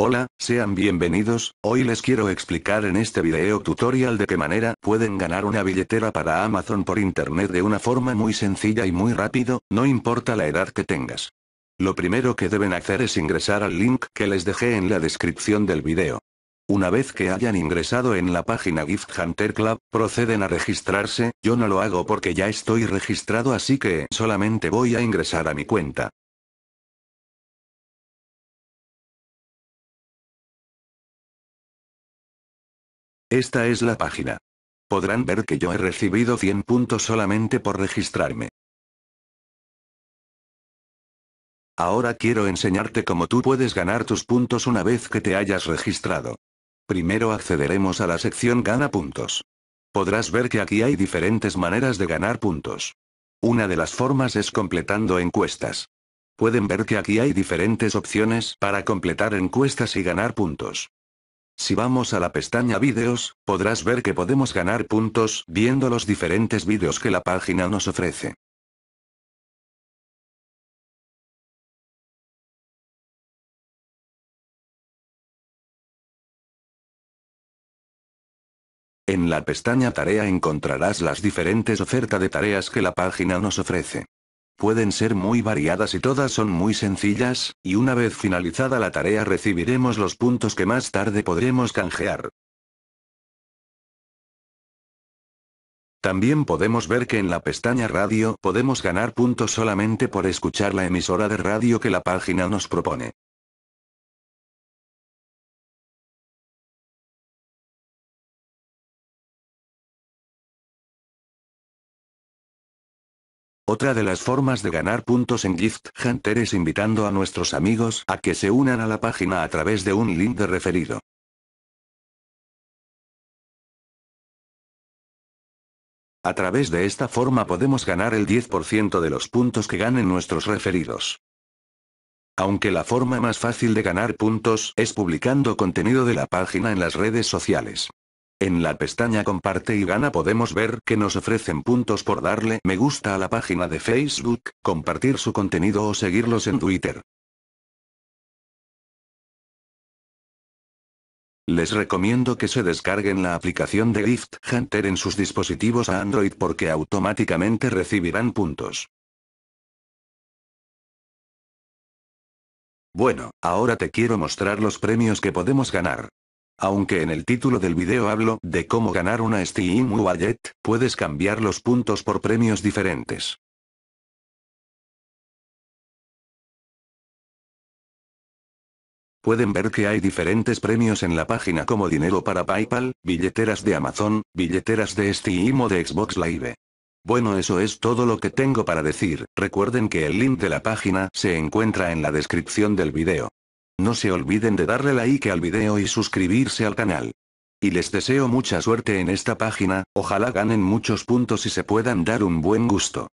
Hola, sean bienvenidos, hoy les quiero explicar en este video tutorial de qué manera pueden ganar una billetera para Amazon por internet de una forma muy sencilla y muy rápido, no importa la edad que tengas. Lo primero que deben hacer es ingresar al link que les dejé en la descripción del video. Una vez que hayan ingresado en la página Gift Hunter Club, proceden a registrarse, yo no lo hago porque ya estoy registrado así que solamente voy a ingresar a mi cuenta. Esta es la página. Podrán ver que yo he recibido 100 puntos solamente por registrarme. Ahora quiero enseñarte cómo tú puedes ganar tus puntos una vez que te hayas registrado. Primero accederemos a la sección Gana puntos. Podrás ver que aquí hay diferentes maneras de ganar puntos. Una de las formas es completando encuestas. Pueden ver que aquí hay diferentes opciones para completar encuestas y ganar puntos. Si vamos a la pestaña Vídeos, podrás ver que podemos ganar puntos viendo los diferentes vídeos que la página nos ofrece. En la pestaña Tarea encontrarás las diferentes ofertas de tareas que la página nos ofrece. Pueden ser muy variadas y todas son muy sencillas, y una vez finalizada la tarea recibiremos los puntos que más tarde podremos canjear. También podemos ver que en la pestaña radio podemos ganar puntos solamente por escuchar la emisora de radio que la página nos propone. Otra de las formas de ganar puntos en Gift Hunter es invitando a nuestros amigos a que se unan a la página a través de un link de referido. A través de esta forma podemos ganar el 10% de los puntos que ganen nuestros referidos. Aunque la forma más fácil de ganar puntos es publicando contenido de la página en las redes sociales. En la pestaña comparte y gana podemos ver que nos ofrecen puntos por darle me gusta a la página de Facebook, compartir su contenido o seguirlos en Twitter. Les recomiendo que se descarguen la aplicación de Gift Hunter en sus dispositivos a Android porque automáticamente recibirán puntos. Bueno, ahora te quiero mostrar los premios que podemos ganar. Aunque en el título del video hablo de cómo ganar una Steam Wallet, puedes cambiar los puntos por premios diferentes. Pueden ver que hay diferentes premios en la página como dinero para Paypal, billeteras de Amazon, billeteras de Steam o de Xbox Live. Bueno eso es todo lo que tengo para decir, recuerden que el link de la página se encuentra en la descripción del video. No se olviden de darle like al video y suscribirse al canal. Y les deseo mucha suerte en esta página, ojalá ganen muchos puntos y se puedan dar un buen gusto.